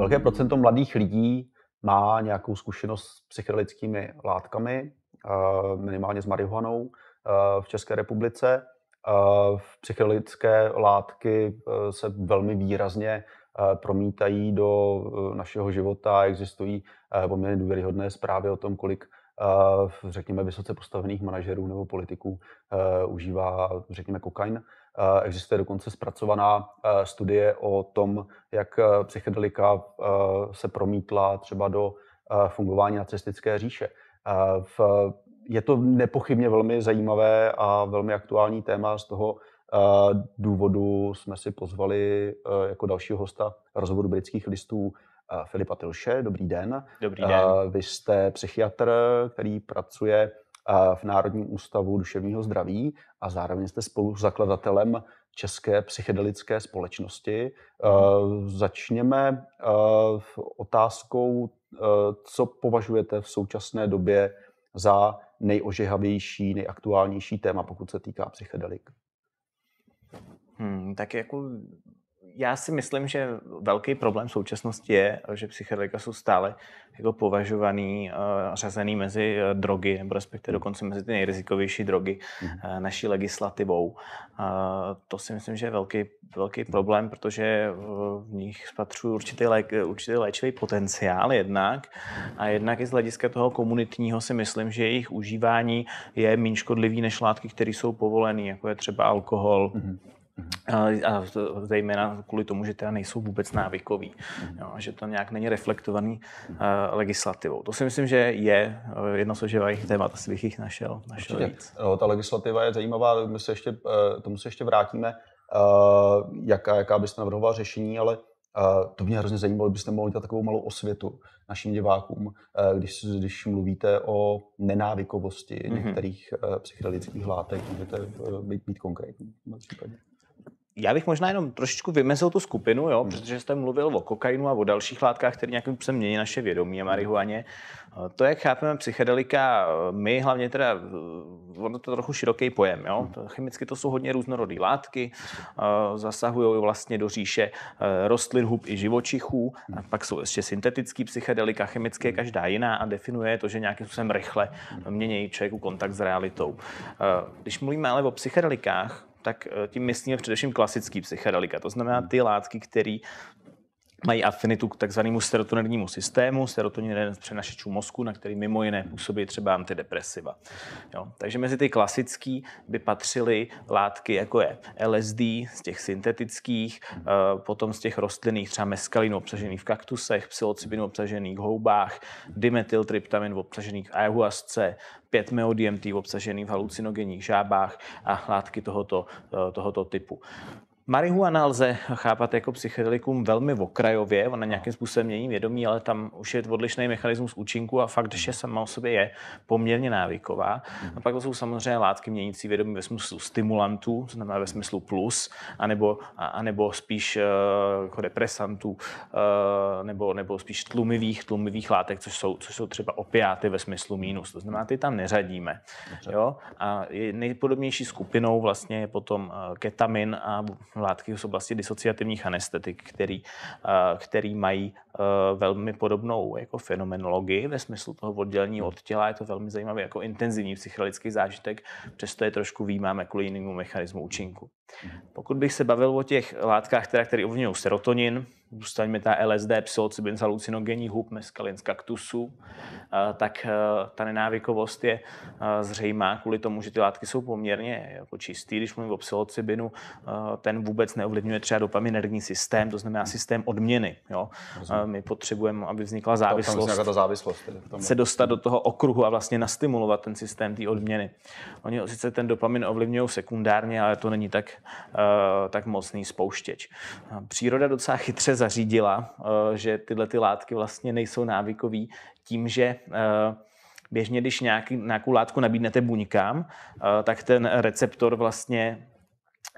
Velké hmm. procento mladých lidí má nějakou zkušenost s psychedelickými látkami, eh, minimálně s marihuanou eh, v České republice. Eh, v psychedelické látky se velmi výrazně promítají do našeho života. Existují poměrně důvěryhodné zprávy o tom, kolik řekněme vysoce postavených manažerů nebo politiků užívá, řekněme, kokain. Eh, existuje dokonce zpracovaná eh, studie o tom, jak eh, psychedelika se promítla třeba do fungování nacistické říše. je to nepochybně velmi zajímavé a velmi aktuální téma. Z toho důvodu jsme si pozvali jako dalšího hosta rozhovoru britských listů Filipa Tilše. Dobrý den. Dobrý den. Vy jste psychiatr, který pracuje v Národním ústavu duševního zdraví a zároveň jste spolu zakladatelem České psychedelické společnosti. Mhm. Eh, začněme eh, otázkou, eh, co považujete v současné době za nejožehavější, nejaktuálnější téma, pokud se týká psychedelik. Hmm, tak jako já si myslím, že velký problém v současnosti je, že psychedelika jsou stále jako považovaný, eh, řazený mezi eh, drogy, nebo respektive hmm. dokonce mezi ty nejrizikovější drogy hmm. eh, naší legislativou. To si myslím, že je velký, velký problém, protože v nich spatřuji určitý, lék, určitý léčivý potenciál jednak a jednak i z hlediska toho komunitního si myslím, že jejich užívání je méně škodlivý než látky, které jsou povolené, jako je třeba alkohol, mm-hmm a zejména kvůli tomu, že teda nejsou vůbec návykový, jo, že to nějak není reflektovaný uh, legislativou. To si myslím, že je eh, jedno z oživajích témat, asi bych jich našel, našel víc. No, ta legislativa je zajímavá, my se ještě, eh, tomu se ještě vrátíme, uh, jaká, jaká byste navrhoval řešení, ale Uh, to mě hrozně zajímalo, byste mohli dát takovou malou osvětu našim divákům, uh, když, když mluvíte o nenávykovosti mm-hmm. některých uh, psychedelických látek. Můžete být, být konkrétní v já bych možná jenom trošičku vymezil tu skupinu, jo, hmm. protože jste mluvil o kokainu a o dalších látkách, které nějakým způsobem mění naše vědomí a marihuaně. To, jak chápeme psychedelika, my hlavně teda, ono to je trochu široký pojem. Jo. Hmm. Chemicky to jsou hodně různorodé látky, eh, zasahují vlastně do říše eh, rostlin, hub i živočichů, hmm. a pak jsou ještě syntetický psychedelika, chemické, každá jiná a definuje to, že nějakým způsobem rychle mění člověku kontakt s realitou. Eh, když mluvíme ale o psychedelikách, tak eh, tím myslíme především klasický psychedelika. To znamená ty látky, které mají afinitu k takzvanému serotoninnímu systému. Serotonin je jeden z přenašečů mozku, na který mimo jiné působí třeba antidepresiva. Jo? Takže mezi ty klasické by patřily látky, jako je LSD z těch syntetických, eh, potom z těch rostlinných, třeba meskalinu obsažený v kaktusech, psilocybinu obsažený v houbách, dimetyltryptamin obsažený v ayahuasce, 5-MeO-DMT obsažený v halucinogenních žábách a látky tohoto, eh, tohoto typu. Marihuana lze chápat jako psychedelikum velmi okrajově, ona nějakým způsobem mění vědomí, ale tam už je odlišný mechanismus účinku a fakt, že sama o sobě je poměrně návyková. A pak to jsou samozřejmě látky měnící vědomí ve smyslu stimulantů, to znamená ve smyslu plus, anebo, anebo spíš eh, jako depresantů, eh, nebo, nebo spíš tlumivých, tlumivých látek, což jsou, což jsou třeba opiáty ve smyslu minus. To znamená, ty tam neřadíme. Jo? A nejpodobnější skupinou vlastně je potom eh, ketamin a látky z oblasti disociativních anestetik, který, eh, který mají eh, velmi podobnou jako fenomenologii ve smyslu toho oddělení od těla. Je to velmi zajímavý jako intenzivní psychologický zážitek, přesto je trošku výjímáme kvůli jinému mechanismu účinku. Mhm. Pokud bych se bavil o těch látkách, které, které ovlivňují serotonin, zůstaňme ta LSD, psilocybin z hub, meskalin z kaktusu, eh, tak eh, ta nenávykovost je eh, zřejmá kvůli tomu, že ty látky jsou poměrně jako čistý. Když mluvím o psilocybinu, ten vůbec neovlivňuje třeba dopaminergní systém, to znamená systém odměny. Jo? My potřebujeme, aby vznikla závislost. Ta, závislost se dostat do toho okruhu a vlastně nastimulovat ten systém té odměny. Oni sice ten dopamin ovlivňují sekundárně, ale to není tak, tak mocný spouštěč. Příroda docela chytře zařídila, eh, že tyhle ty látky vlastně nejsou návykové tím, že eh, běžně, když nějaký, nějakou látku nabídnete buňkám, eh, tak ten receptor vlastně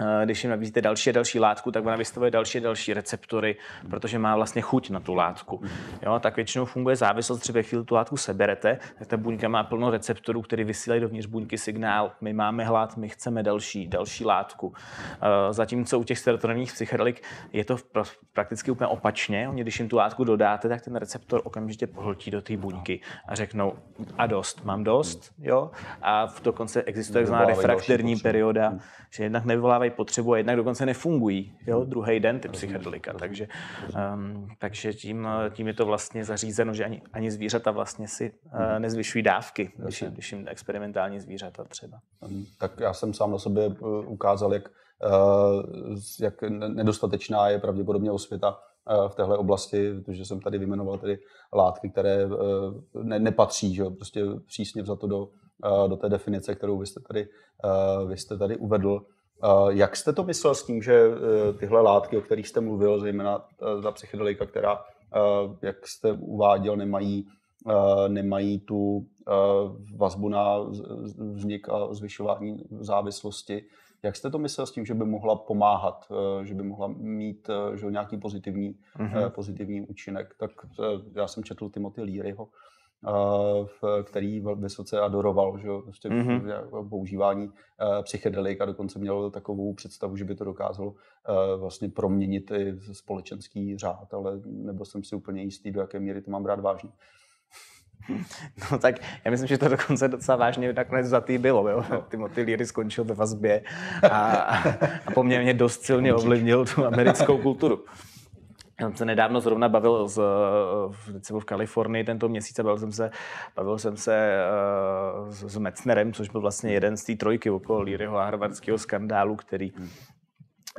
Eh, když jim nabízíte další a další látku, tak ona vystavuje další a další receptory, protože má vlastně chuť na tu látku. Mhm. Jo, tak většinou funguje závislost, třeba ve chvíli tu látku seberete, tak ta buňka má plno receptorů, které vysílají dovnitř buňky signál, my máme hlad, my chceme další, další látku. Eh, zatímco u těch serotoninních psychedelik je to prakticky úplně opačně. Oni, když jim tu látku dodáte, tak ten receptor okamžitě pohltí do té buňky a řeknou a dost, mám dost, jo. A dokonce existuje takzvaná refraktorní perioda, hmm. že jednak nevyvolá nedávají potřebu a jednak dokonce nefungují jo, mhm. druhý den ty psychedelika. Takže, um, takže tím, tím je to vlastně zařízeno, že ani, ani zvířata vlastně si uh, nezvyšují dávky, když, když jim experimentální zvířata třeba. Hm, tak já jsem sám na sobě eh, ukázal, jak, eh, jak nedostatečná je pravděpodobně osvěta v téhle oblasti, protože jsem tady vyjmenoval tedy látky, které ne, nepatří, že? prostě přísně za to do, do té definice, kterou vy jste tady, vy jste tady uvedl. Eh, jak jste to myslel s tím, že eh, tyhle látky, o kterých jste mluvil, zejména eh, ta psychedelika, která, jak jste uváděl, nemají, nemají tu vazbu na vznik a zvyšování závislosti, jak jste to myslel s tím, že by mohla pomáhat, že by mohla mít že nějaký pozitivní, mm-hmm. pozitivní účinek? Tak já jsem četl Timothy Learyho, který vysoce adoroval, že prostě mm-hmm. používání psychedelik a dokonce měl takovou představu, že by to dokázalo vlastně proměnit i společenský řád, ale nebyl jsem si úplně jistý, do jaké míry to mám brát vážně. No tak já myslím, že to dokonce docela vážně nakonec za tý bylo. Jo? No. Timothy Leary skončil ve vazbě a, a poměrně dost silně ovlivnil tu americkou kulturu jsem se nedávno zrovna bavil z, eh, v, v Kalifornii tento měsíc a bavil jsem se, bavil jsem se eh, s, s Metznerem, což byl vlastně jeden z té trojky okolo Líryho a harvardského skandálu, který hmm.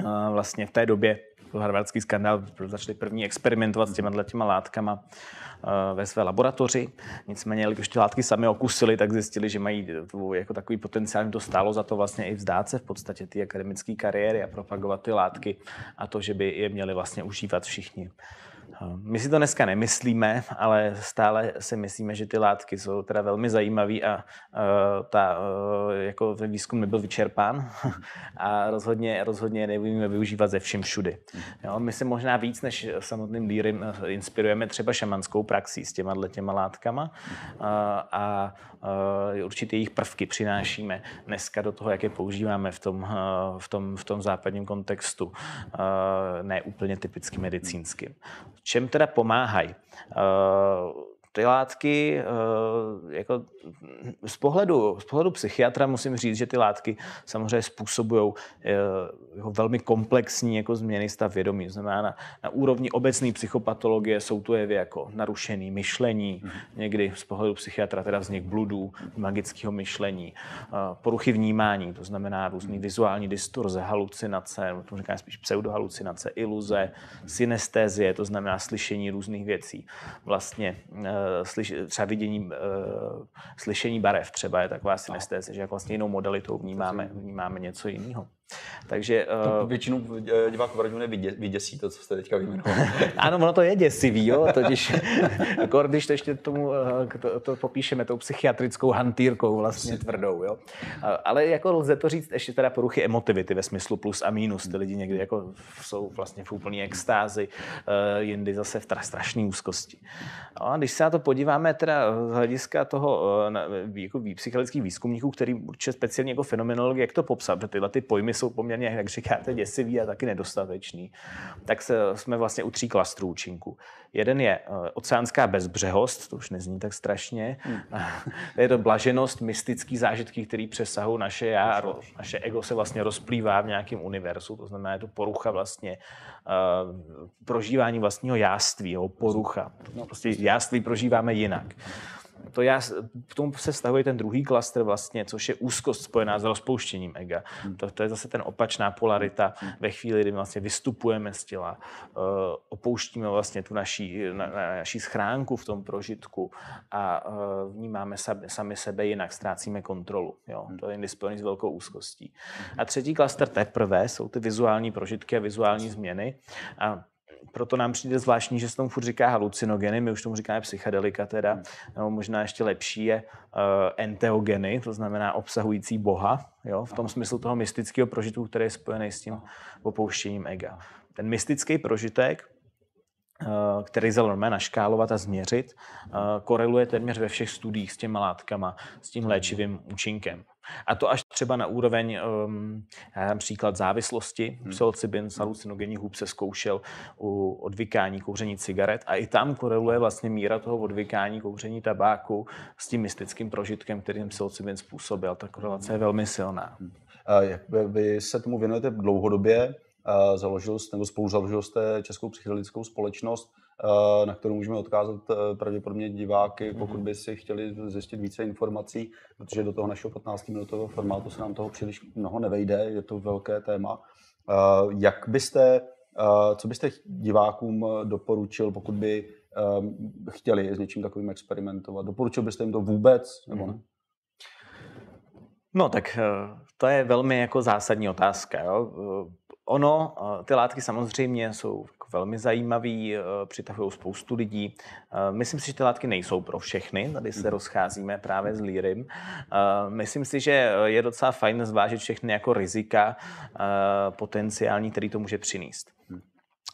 eh, vlastně v té době harvardský skandál začali první experimentovat s těma těma látkama eh, ve své laboratoři. Nicméně, když ty látky sami okusili, tak zjistili, že mají jako takový potenciál, to stálo za to vlastně i vzdát se v podstatě ty akademické kariéry a propagovat ty látky a to, že by je měli vlastně užívat všichni. No, my si to dneska nemyslíme, ale stále si myslíme, že ty látky jsou teda velmi zajímavé a uh, ta, uh, jako ten výzkum nebyl vyčerpán a rozhodně, rozhodně nebudeme využívat ze všem všudy. Jo, my se možná víc než samotným dýrym e, inspirujeme třeba šamanskou praxí s těma těma látkama uh, a uh, určitě jejich prvky přinášíme dneska do toho, jak je používáme v tom, uh, v tom, v tom západním kontextu, uh, ne úplně typicky medicínským. Čem teda pomáhají? Eh, ty látky, eh, jako z pohledu, z pohledu psychiatra musím říct, že ty látky samozřejmě způsobují eh, jako velmi komplexní jako změny stav vědomí. Znamená na, na úrovni obecné psychopatologie jsou tu jevy jako narušený myšlení, mhm. někdy z pohledu psychiatra teda vznik bludů, magického myšlení, eh, poruchy vnímání, to znamená různý mhm. vizuální distorze, halucinace, to říkáme spíš pseudohalucinace, iluze, synestézie, to znamená slyšení různých věcí. Vlastně Eh, slyš, třeba vidění, eh, slyšení barev třeba je taková synestéze, že jak vlastně jinou modalitou vnímáme, vnímáme něco jiného. Takže, uh... Eh, většinu diváků pravděpodobně vidě, vyděsí to, co jste teďka vyjmenoval. ano, ono to je děsivý, jo? totiž když to ještě tomu, eh, to, to popíšeme tou psychiatrickou hantýrkou vlastně tvrdou. Jo? Ale jako lze to říct ještě teda poruchy emotivity ve smyslu plus a minus. Ty lidi někdy jako jsou vlastně v úplné extázi, eh, jindy zase v strašné úzkosti. A když se na to podíváme teda z hlediska toho jako psychologických výzkumníků, který určitě speciálně jako fenomenologie, jak to popsat, protože tyhle ty pojmy jsou poměrně, jak říkáte, děsivý a taky nedostatečný, tak se, jsme vlastně u tří klastrů účinku. Jeden je eh, oceánská bezbřehost, to už nezní tak strašně. Hmm. je to blaženost, mystický zážitky, který přesahují naše já a naše ego se vlastně rozplývá v nějakém univerzu. To znamená, je to porucha vlastně eh, prožívání vlastního jáství, jo, porucha. No, prostě, prostě jáství prožíváme jinak to já, k tomu se stahuje ten druhý klaster vlastně, což je úzkost spojená s rozpouštěním ega. Hmm. To, to je zase ten opačná polarita hmm. ve chvíli, kdy vlastně vystupujeme z těla, eh, opouštíme vlastně tu naší, na, na naší schránku v tom prožitku a eh, vnímáme sami, sami sebe jinak, ztrácíme kontrolu. Jo? Hmm. To je spojený s velkou úzkostí. A třetí klaster teprve jsou ty vizuální prožitky a vizuální změny. A proto nám přijde zvláštní, že se tomu furt říká halucinogeny, my už tomu říkáme psychedelika teda, hmm. nebo možná ještě lepší je uh, enteogeny, to znamená obsahující boha, jo, v tom smyslu toho mystického prožitku, který je spojený s tím opouštěním ega. Ten mystický prožitek Eh, který lze normálně naškálovat a změřit, eh, koreluje téměř ve všech studiích s těma látkama, s tím léčivým účinkem. A to až třeba na úroveň um, příklad závislosti. Hmm. Psilocybin z halucinogenní hub se zkoušel u odvykání kouření cigaret a i tam koreluje vlastně míra toho odvykání kouření tabáku s tím mystickým prožitkem, kterým psilocybin způsobil. Ta korelace je velmi silná. Hmm. A jak vy se tomu věnujete dlouhodobě? Eh, založil, nebo spolu založil jste Českou psychedelickou společnost, eh, na kterou můžeme odkázat eh, pravděpodobně diváky, mhm. pokud by si chtěli zjistit více informací, protože do toho našeho 15-minutového formátu se nám toho příliš mnoho nevejde, je to velké téma. Jak byste, co byste divákům doporučil, pokud by chtěli s něčím takovým experimentovat? Doporučil byste jim to vůbec, nebo ne? Mhm. No tak eh, to je velmi jako zásadní otázka. Jo. Eh, ono, ty látky samozřejmě jsou jako velmi zajímavé, eh, přitahují spoustu lidí. Myslím si, že ty látky nejsou pro všechny, tady se mhm. rozcházíme právě s mhm. Lírym. Myslím si, že je docela fajn zvážit všechny jako rizika potenciální, který to může přinést. Mhm.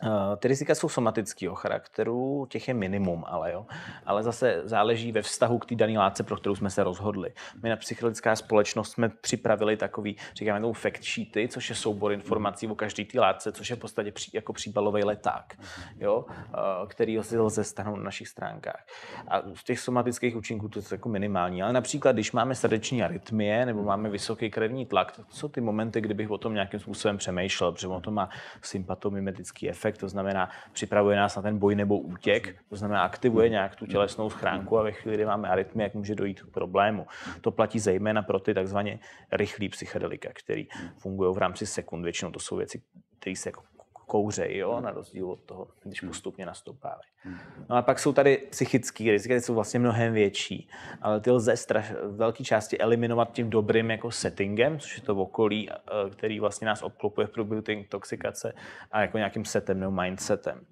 Eh, ty rizika jsou somatického charakteru, těch je minimum, ale jo. Ale zase záleží ve vztahu k té dané látce, pro kterou jsme se rozhodli. My na psychologická společnost jsme připravili takový, říkáme tomu fact sheety, což je soubor informací o každé té látce, což je v podstatě pří, jako příbalový leták, jo, eh, který si lze stanout na našich stránkách. A z těch somatických účinků to je jako minimální. Ale například, když máme srdeční arytmie nebo máme vysoký krevní tlak, to jsou ty momenty, kdybych o tom nějakým způsobem přemýšlel, protože ono to má sympatomimetický efekt efekt, to znamená, připravuje nás na ten boj nebo útěk, to znamená, aktivuje nějak tu tělesnou schránku a ve chvíli, kdy máme arytmy, jak může dojít k problému. To platí zejména pro ty takzvaně rychlí psychedelika, který fungují v rámci sekund. Většinou to jsou věci, které se jako kouřejí, jo, hmm. na rozdíl od toho, když hmm. postupně nastoupávají. Hmm. No a pak jsou tady psychické rizika, ty jsou vlastně mnohem větší, ale ty lze straš, v velké části eliminovat tím dobrým jako settingem, což je to okolí, eh, který vlastně nás obklopuje v průběhu intoxikace a jako nějakým setem nebo mindsetem.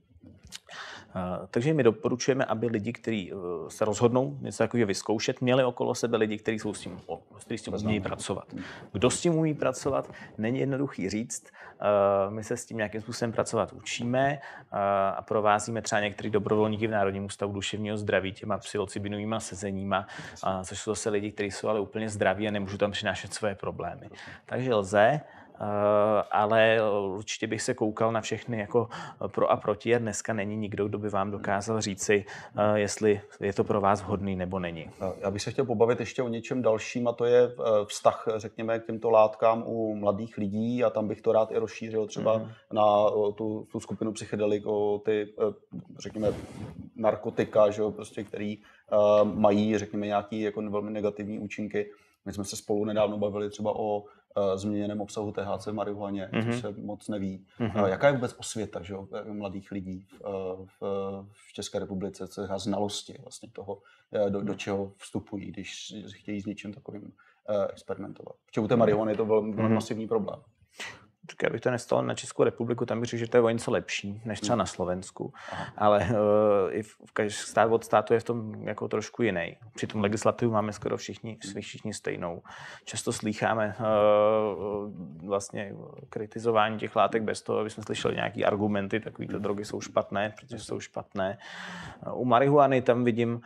Takže my doporučujeme, aby lidi, kteří eh, se rozhodnou něco takového vyzkoušet, měli okolo sebe lidi, kteří jsou s tím, kteří s tím umí pracovat. Kdo s tím umí pracovat, není jednoduchý říct. Eh, my se s tím nějakým způsobem pracovat učíme eh, a provázíme třeba některé dobrovolníky v Národním ústavu duševního zdraví těma psilocibinovými sezeníma, což jsou zase lidi, kteří jsou ale úplně zdraví a nemůžu tam přinášet své problémy. Takže lze Eh, ale určitě bych se koukal na všechny jako eh, pro a proti a dneska není nikdo, kdo by vám dokázal říci, eh, jestli je to pro vás vhodný nebo není. Já bych se chtěl pobavit ještě o něčem dalším a to je vztah, řekněme, k těmto látkám u mladých lidí a tam bych to rád i rozšířil třeba mm. na tu, tu skupinu psychedelik, o ty, řekněme, narkotika, že jo, prostě, který mají, řekněme, nějaké jako velmi negativní účinky. My jsme se spolu nedávno bavili třeba o Eh, změněném obsahu THC v marihuaně, mm-hmm. což mhm. se moc neví. Mm-hmm. Jaká je vůbec osvěta že eh, mladých lidí v, v, v České republice, co je znalosti vlastně toho, do, do mhm. čeho vstupují, když chtějí s něčím takovým experimentovat. V čemu té marihuany je to velmi mm-hmm. masivní problém. Říkám, bych to nestalo na Českou republiku, tam bych řekl, že to je o něco lepší, než třeba hmm. na Slovensku. Aha. Ale uh, i v každém stát od státu je v tom jako trošku jiný. Přitom legislativu máme skoro hmm. všichni, všichni stejnou. Často slýcháme uh, vlastně kritizování těch látek bez toho, aby jsme slyšeli nějaké argumenty, takovýto hmm. drogy jsou špatné, protože jsou špatné. U marihuany tam vidím uh,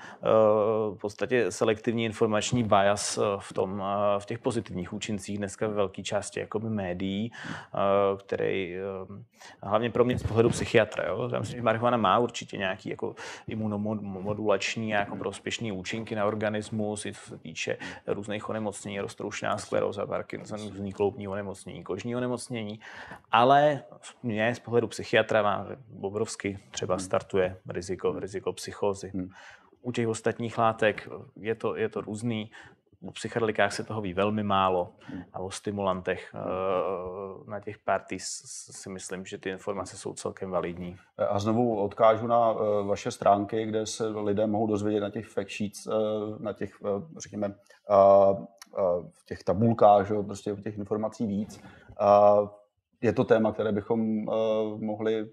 v podstatě selektivní informační bias v, tom, uh, v těch pozitivních účincích dneska ve velké části jakoby médií Eh, který eh, hlavně pro mě z pohledu psychiatra, jo? já myslím, že marihuana má určitě nějaký jako imunomodulační a jako prospěšný účinky na organismus, i co se týče různých onemocnění, roztroušná skleroza, Parkinson, různý kloubní onemocnění, kožní onemocnění, ale mě z pohledu psychiatra má obrovsky třeba hmm. startuje riziko, hmm. riziko psychózy. Hmm. u těch ostatních látek je to, je to různý o psychedelikách se toho ví velmi málo hmm. a o stimulantech eh, na těch party si myslím, že ty informace jsou celkem validní. Eh, a znovu odkážu na eh, vaše stránky, kde se lidé mohou dozvědět na těch fact sheets, na těch, řekněme, v těch tabulkách, že prostě těch informací víc. Je to téma, které bychom mohli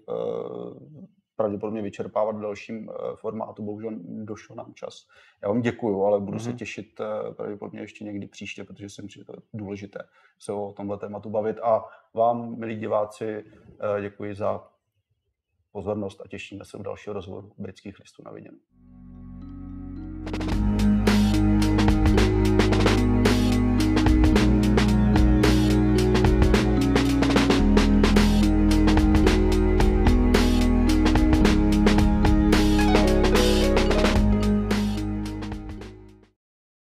pravděpodobně vyčerpávat v dalším eh, formátu. Bohužel došlo nám čas. Já vám děkuju, ale budu mm-hmm. se mhm. těšit eh, pravděpodobně ještě někdy příště, protože jsem že to je důležité se o tomhle tématu bavit. A vám, milí diváci, eh, děkuji za pozornost a těšíme se u dalšího rozhovoru britských listů na viděnou.